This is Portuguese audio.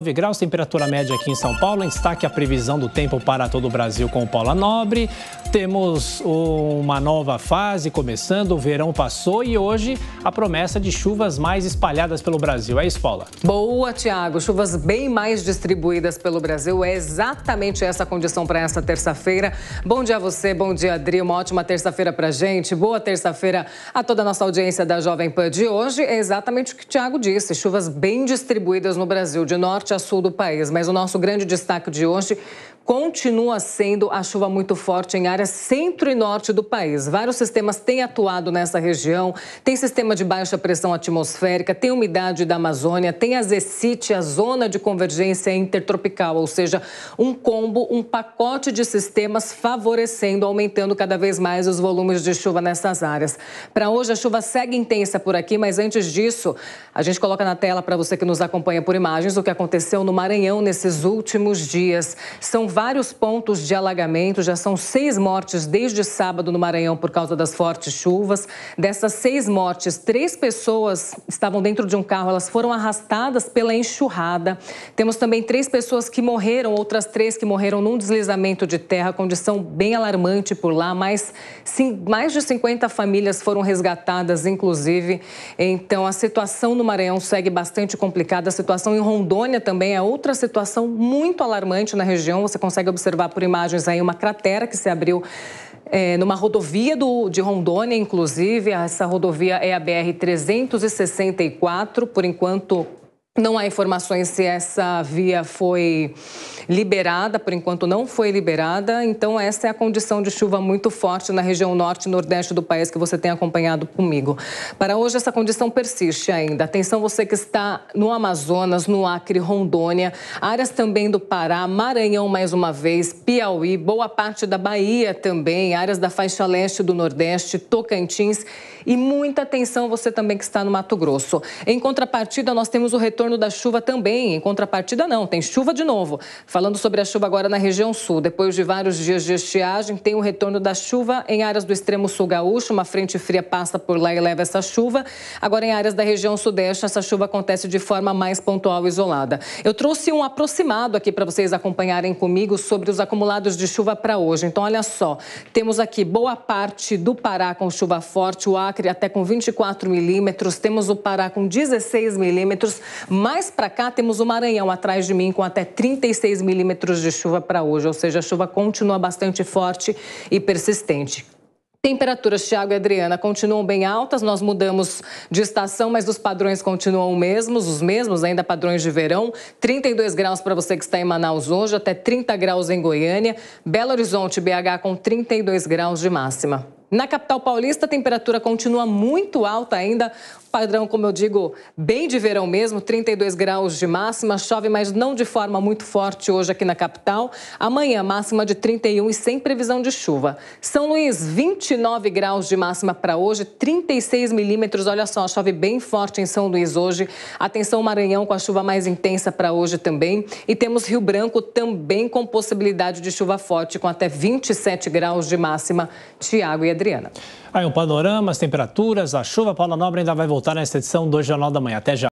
9 graus, temperatura média aqui em São Paulo. Em destaque a previsão do tempo para todo o Brasil com Paula Nobre. Temos uma nova fase começando, o verão passou e hoje a promessa de chuvas mais espalhadas pelo Brasil. É isso, Paula? Boa, Tiago. Chuvas bem mais distribuídas pelo Brasil. É exatamente essa condição para esta terça-feira. Bom dia a você, bom dia, Adri. Uma ótima terça-feira para gente. Boa terça-feira a toda a nossa audiência da Jovem Pan de hoje. É exatamente o que o Tiago disse. Chuvas bem distribuídas no Brasil, de norte norte a sul do país. Mas o nosso grande destaque de hoje continua sendo a chuva muito forte em áreas centro e norte do país. Vários sistemas têm atuado nessa região. Tem sistema de baixa pressão atmosférica, tem umidade da Amazônia, tem a ZECIT, a Zona de Convergência Intertropical, ou seja, um combo, um pacote de sistemas favorecendo, aumentando cada vez mais os volumes de chuva nessas áreas. Para hoje, a chuva segue intensa por aqui, mas antes disso, a gente coloca na tela para você que nos acompanha por imagens o que aconteceu no Maranhão nesses últimos dias. São vários pontos de alagamento. Já são seis mortes desde sábado no Maranhão por causa das fortes chuvas. Dessas seis mortes, três pessoas estavam dentro de um carro, elas foram arrastadas pela enxurrada. Temos também três pessoas que morreram, outras três que morreram num deslizamento de terra, condição bem alarmante por lá. Mais, sim, mais de 50 famílias foram resgatadas, inclusive. Então, a situação no Maranhão segue bastante complicada. A situação em Rondônia também é outra situação muito alarmante na região. Você consegue observar por imagens aí uma cratera que se abriu é, numa rodovia do, de Rondônia, inclusive. Essa rodovia é a BR-364. Por enquanto, não há informações se essa via foi liberada, por enquanto não foi liberada, então essa é a condição de chuva muito forte na região norte e nordeste do país que você tem acompanhado comigo. Para hoje, essa condição persiste ainda. Atenção, você que está no Amazonas, no Acre, Rondônia, áreas também do Pará, Maranhão mais uma vez, Piauí, boa parte da Bahia também, áreas da faixa leste do Nordeste, Tocantins e muita atenção você também que está no Mato Grosso. Em contrapartida, nós temos o retorno retorno da chuva também. Em contrapartida, não, tem chuva de novo. Falando sobre a chuva agora na região sul. Depois de vários dias de estiagem, tem o retorno da chuva em áreas do extremo sul gaúcho. Uma frente fria passa por lá e leva essa chuva. Agora, em áreas da região sudeste, essa chuva acontece de forma mais pontual e isolada. Eu trouxe um aproximado aqui para vocês acompanharem comigo sobre os acumulados de chuva para hoje. Então, olha só, temos aqui boa parte do Pará com chuva forte, o Acre até com 24 milímetros, temos o Pará com 16 milímetros, mais para cá, temos o Maranhão atrás de mim com até 36 milímetros de chuva para hoje, ou seja, a chuva continua bastante forte e persistente. Temperaturas, Tiago e Adriana, continuam bem altas. Nós mudamos de estação, mas os padrões continuam mesmos, os mesmos, ainda padrões de verão. 32 graus para você que está em Manaus hoje, até 30 graus em Goiânia. Belo Horizonte, BH, com 32 graus de máxima. Na capital paulista, a temperatura continua muito alta ainda. Padrão, como eu digo, bem de verão mesmo, 32 graus de máxima. Chove, mas não de forma muito forte hoje aqui na capital. Amanhã, máxima de 31 e sem previsão de chuva. São Luís, 29 graus de máxima para hoje, 36 milímetros. Olha só, chove bem forte em São Luís hoje. Atenção, Maranhão, com a chuva mais intensa para hoje também. E temos Rio Branco também com possibilidade de chuva forte, com até 27 graus de máxima. Tiago e Adriana. Aí um panorama, as temperaturas, a chuva, Paula Nobre ainda vai voltar nesta edição do Jornal da Manhã. Até já.